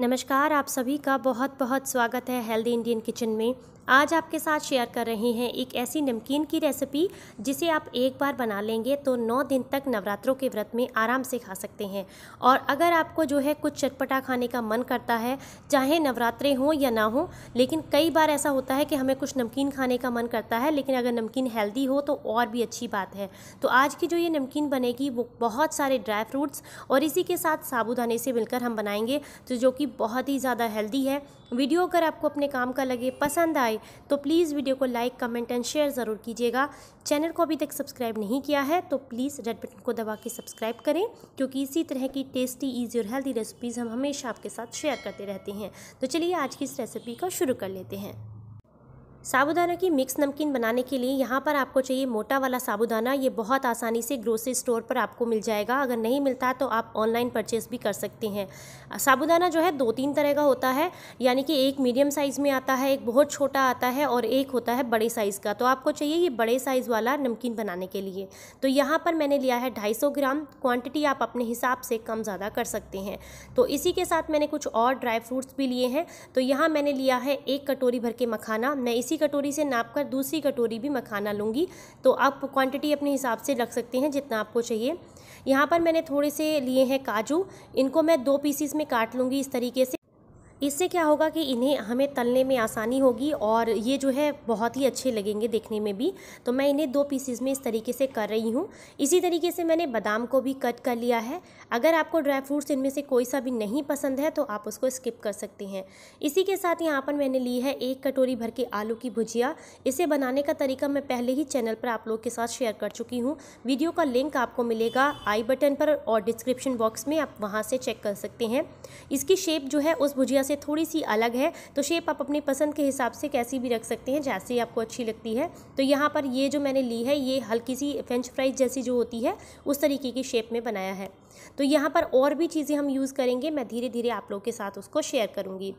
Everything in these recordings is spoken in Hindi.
नमस्कार आप सभी का बहुत बहुत स्वागत है हेल्दी इंडियन किचन में आज आपके साथ शेयर कर रहे हैं एक ऐसी नमकीन की रेसिपी जिसे आप एक बार बना लेंगे तो नौ दिन तक नवरात्रों के व्रत में आराम से खा सकते हैं और अगर आपको जो है कुछ चटपटा खाने का मन करता है चाहे नवरात्रे हों या ना हो लेकिन कई बार ऐसा होता है कि हमें कुछ नमकीन खाने का मन करता है लेकिन अगर नमकीन हेल्दी हो तो और भी अच्छी बात है तो आज की जो ये नमकीन बनेगी वो बहुत सारे ड्राई फ्रूट्स और इसी के साथ साबुदाने से मिलकर हम बनाएंगे तो जो कि बहुत ही ज़्यादा हेल्दी है वीडियो अगर आपको अपने काम का लगे पसंद आए आए तो प्लीज़ वीडियो को लाइक कमेंट एंड शेयर ज़रूर कीजिएगा चैनल को अभी तक सब्सक्राइब नहीं किया है तो प्लीज़ रेड बटन को दबा के सब्सक्राइब करें क्योंकि इसी तरह की टेस्टी ईजी और हेल्दी रेसिपीज़ हम हमेशा आपके साथ शेयर करते रहते हैं तो चलिए आज की इस रेसिपी को शुरू कर लेते हैं साबुदाना की मिक्स नमकीन बनाने के लिए यहाँ पर आपको चाहिए मोटा वाला साबुदाना ये बहुत आसानी से ग्रोसरी स्टोर पर आपको मिल जाएगा अगर नहीं मिलता तो आप ऑनलाइन परचेस भी कर सकते हैं साबुदाना जो है दो तीन तरह का होता है यानी कि एक मीडियम साइज़ में आता है एक बहुत छोटा आता है और एक होता है बड़े साइज़ का तो आपको चाहिए ये बड़े साइज़ वाला नमकीन बनाने के लिए तो यहाँ पर मैंने लिया है ढाई ग्राम क्वान्टिटी आप अपने हिसाब से कम ज़्यादा कर सकते हैं तो इसी के साथ मैंने कुछ और ड्राई फ्रूट्स भी लिए हैं तो यहाँ मैंने लिया है एक कटोरी भर के मखाना मैं इसी इसी कटोरी से नाप कर दूसरी कटोरी भी मखाना लूँगी तो आप क्वांटिटी अपने हिसाब से रख सकते हैं जितना आपको चाहिए यहाँ पर मैंने थोड़े से लिए हैं काजू इनको मैं दो पीसीस में काट लूँगी इस तरीके से इससे क्या होगा कि इन्हें हमें तलने में आसानी होगी और ये जो है बहुत ही अच्छे लगेंगे देखने में भी तो मैं इन्हें दो पीसीज में इस तरीके से कर रही हूँ इसी तरीके से मैंने बादाम को भी कट कर लिया है अगर आपको ड्राई फ्रूट्स इनमें से कोई सा भी नहीं पसंद है तो आप उसको स्किप कर सकते हैं इसी के साथ यहाँ पर मैंने ली है एक कटोरी भर के आलू की भुजिया इसे बनाने का तरीका मैं पहले ही चैनल पर आप लोग के साथ शेयर कर चुकी हूँ वीडियो का लिंक आपको मिलेगा आई बटन पर और डिस्क्रिप्शन बॉक्स में आप वहाँ से चेक कर सकते हैं इसकी शेप जो है उस भुजिया से थोड़ी सी अलग है तो शेप आप अपनी पसंद के हिसाब से कैसी भी रख सकते हैं ही आपको अच्छी लगती है तो यहाँ पर ये जो मैंने ली है ये हल्की सी फ्रेंच फ्राइज जैसी जो होती है उस तरीके की शेप में बनाया है तो यहाँ पर और भी चीज़ें हम यूज़ करेंगे मैं धीरे धीरे आप लोगों के साथ उसको शेयर करूँगी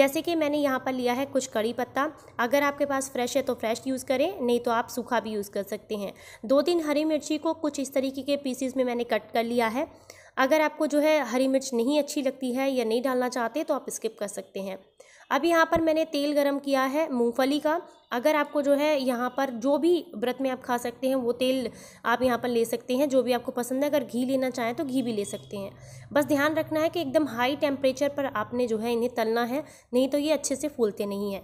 जैसे कि मैंने यहाँ पर लिया है कुछ कड़ी पत्ता अगर आपके पास फ्रेश है तो फ्रेश यूज़ करें नहीं तो आप सूखा भी यूज़ कर सकते हैं दो तीन हरी मिर्ची को कुछ इस तरीके के पीसीज में मैंने कट कर लिया है अगर आपको जो है हरी मिर्च नहीं अच्छी लगती है या नहीं डालना चाहते तो आप स्किप कर सकते हैं अब यहाँ पर मैंने तेल गरम किया है मूंगफली का अगर आपको जो है यहाँ पर जो भी व्रत में आप खा सकते हैं वो तेल आप यहाँ पर ले सकते हैं जो भी आपको पसंद है अगर घी लेना चाहें तो घी भी ले सकते हैं बस ध्यान रखना है कि एकदम हाई टेम्परेचर पर आपने जो है इन्हें तलना है नहीं तो ये अच्छे से फूलते नहीं हैं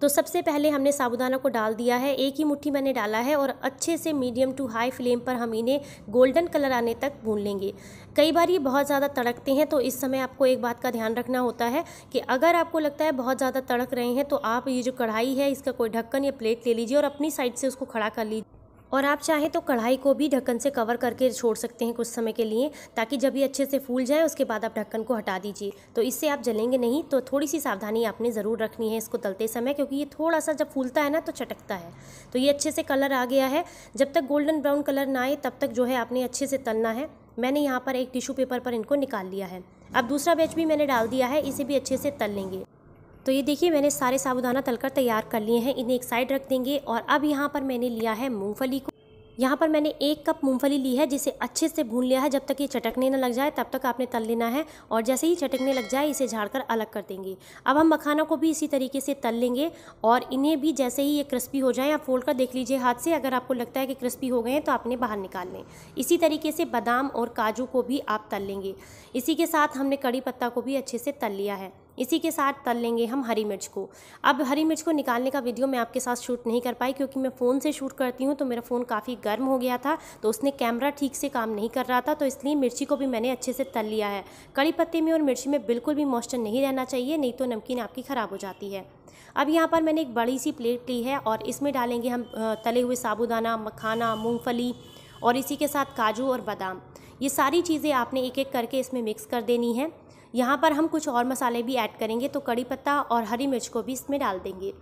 तो सबसे पहले हमने साबुदाना को डाल दिया है एक ही मुट्ठी मैंने डाला है और अच्छे से मीडियम टू हाई फ्लेम पर हम इन्हें गोल्डन कलर आने तक भून लेंगे कई बार ये बहुत ज़्यादा तड़कते हैं तो इस समय आपको एक बात का ध्यान रखना होता है कि अगर आपको लगता है बहुत ज़्यादा तड़क रहे हैं तो आप ये जो कढ़ाई है इसका कोई ढक्कन या प्लेट ले लीजिए और अपनी साइड से उसको खड़ा कर लीजिए और आप चाहें तो कढ़ाई को भी ढक्कन से कवर करके छोड़ सकते हैं कुछ समय के लिए ताकि जब ये अच्छे से फूल जाए उसके बाद आप ढक्कन को हटा दीजिए तो इससे आप जलेंगे नहीं तो थोड़ी सी सावधानी आपने ज़रूर रखनी है इसको तलते समय क्योंकि ये थोड़ा सा जब फूलता है ना तो चटकता है तो ये अच्छे से कलर आ गया है जब तक गोल्डन ब्राउन कलर ना आए तब तक जो है आपने अच्छे से तलना है मैंने यहाँ पर एक टिश्यू पेपर पर इनको निकाल लिया है अब दूसरा बैच भी मैंने डाल दिया है इसे भी अच्छे से तल लेंगे तो ये देखिए मैंने सारे साबुदाना तलकर तैयार कर लिए हैं इन्हें एक साइड रख देंगे और अब यहाँ पर मैंने लिया है मूँगफली को यहाँ पर मैंने एक कप मूंगफली ली है जिसे अच्छे से भून लिया है जब तक ये चटकने ना लग जाए तब तक आपने तल लेना है और जैसे ही चटकने लग जाए इसे झाड़कर अलग कर देंगे अब हम मखाना को भी इसी तरीके से तल लेंगे और इन्हें भी जैसे ही ये क्रिस्पी हो जाए आप फोल्ड कर देख लीजिए हाथ से अगर आपको लगता है कि क्रिस्पी हो गए हैं तो आपने बाहर निकाल लें इसी तरीके से बादाम और काजू को भी आप तल लेंगे इसी के साथ हमने कड़ी पत्ता को भी अच्छे से तल लिया है इसी के साथ तल लेंगे हम हरी मिर्च को अब हरी मिर्च को निकालने का वीडियो मैं आपके साथ शूट नहीं कर पाई क्योंकि मैं फ़ोन से शूट करती हूँ तो मेरा फ़ोन काफ़ी गर्म हो गया था तो उसने कैमरा ठीक से काम नहीं कर रहा था तो इसलिए मिर्ची को भी मैंने अच्छे से तल लिया है कड़ी पत्ते में और मिर्ची में बिल्कुल भी मॉइस्चर नहीं रहना चाहिए नहीं तो नमकीन आपकी ख़राब हो जाती है अब यहाँ पर मैंने एक बड़ी सी प्लेट ली है और इसमें डालेंगे हम तले हुए साबुदाना मखाना मूँगफली और इसी के साथ काजू और बादाम ये सारी चीज़ें आपने एक एक करके इसमें मिक्स कर देनी है यहाँ पर हम कुछ और मसाले भी ऐड करेंगे तो कड़ी पत्ता और हरी मिर्च को भी इसमें डाल देंगे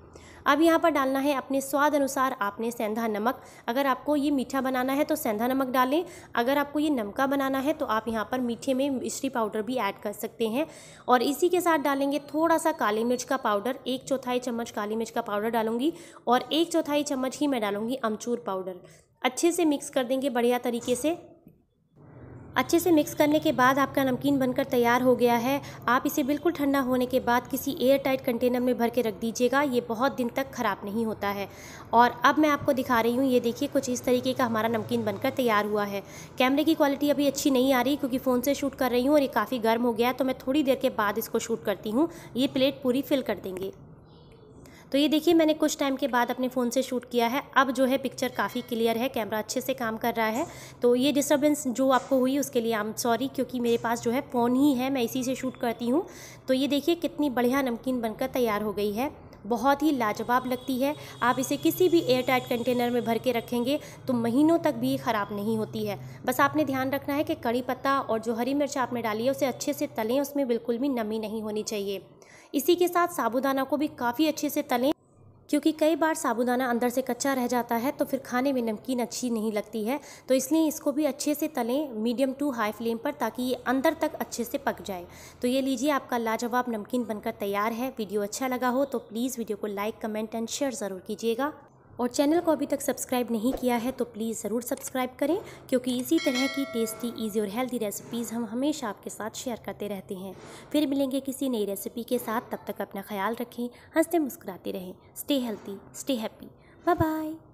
अब यहाँ पर डालना है अपने स्वाद अनुसार आपने सेंधा नमक अगर आपको ये मीठा बनाना है तो सेंधा नमक डालें अगर आपको ये नमका बनाना है तो आप यहाँ पर मीठे में मिश्री पाउडर भी ऐड कर सकते हैं और इसी के साथ डालेंगे थोड़ा सा काली मिर्च का पाउडर एक चौथाई चम्मच काली मिर्च का पाउडर डालूंगी और एक चौथाई चम्मच ही मैं डालूंगी अमचूर पाउडर अच्छे से मिक्स कर देंगे बढ़िया तरीके से अच्छे से मिक्स करने के बाद आपका नमकीन बनकर तैयार हो गया है आप इसे बिल्कुल ठंडा होने के बाद किसी एयर टाइट कंटेनर में भर के रख दीजिएगा ये बहुत दिन तक ख़राब नहीं होता है और अब मैं आपको दिखा रही हूँ ये देखिए कुछ इस तरीके का हमारा नमकीन बनकर तैयार हुआ है कैमरे की क्वालिटी अभी अच्छी नहीं आ रही क्योंकि फ़ोन से शूट कर रही हूँ और ये काफ़ी गर्म हो गया है तो मैं थोड़ी देर के बाद इसको शूट करती हूँ ये प्लेट पूरी फिल कर देंगे तो ये देखिए मैंने कुछ टाइम के बाद अपने फ़ोन से शूट किया है अब जो है पिक्चर काफ़ी क्लियर है कैमरा अच्छे से काम कर रहा है तो ये डिस्टर्बेंस जो आपको हुई उसके लिए आई एम सॉरी क्योंकि मेरे पास जो है फ़ोन ही है मैं इसी से शूट करती हूँ तो ये देखिए कितनी बढ़िया नमकीन बनकर तैयार हो गई है बहुत ही लाजवाब लगती है आप इसे किसी भी एयर टाइट कंटेनर में भर के रखेंगे तो महीनों तक भी ख़राब नहीं होती है बस आपने ध्यान रखना है कि कड़ी पत्ता और जो हरी मिर्च आपने डाली है उसे अच्छे से तलें उसमें बिल्कुल भी नमी नहीं होनी चाहिए इसी के साथ साबुदाना को भी काफ़ी अच्छे से तलें क्योंकि कई बार साबुदाना अंदर से कच्चा रह जाता है तो फिर खाने में नमकीन अच्छी नहीं लगती है तो इसलिए इसको भी अच्छे से तलें मीडियम टू हाई फ्लेम पर ताकि ये अंदर तक अच्छे से पक जाए तो ये लीजिए आपका लाजवाब नमकीन बनकर तैयार है वीडियो अच्छा लगा हो तो प्लीज़ वीडियो को लाइक कमेंट एंड शेयर ज़रूर कीजिएगा और चैनल को अभी तक सब्सक्राइब नहीं किया है तो प्लीज़ ज़रूर सब्सक्राइब करें क्योंकि इसी तरह की टेस्टी इजी और हेल्दी रेसिपीज़ हम हमेशा आपके साथ शेयर करते रहते हैं फिर मिलेंगे किसी नई रेसिपी के साथ तब तक अपना ख्याल रखें हंसते मुस्कुराते रहें stay healthy stay happy bye bye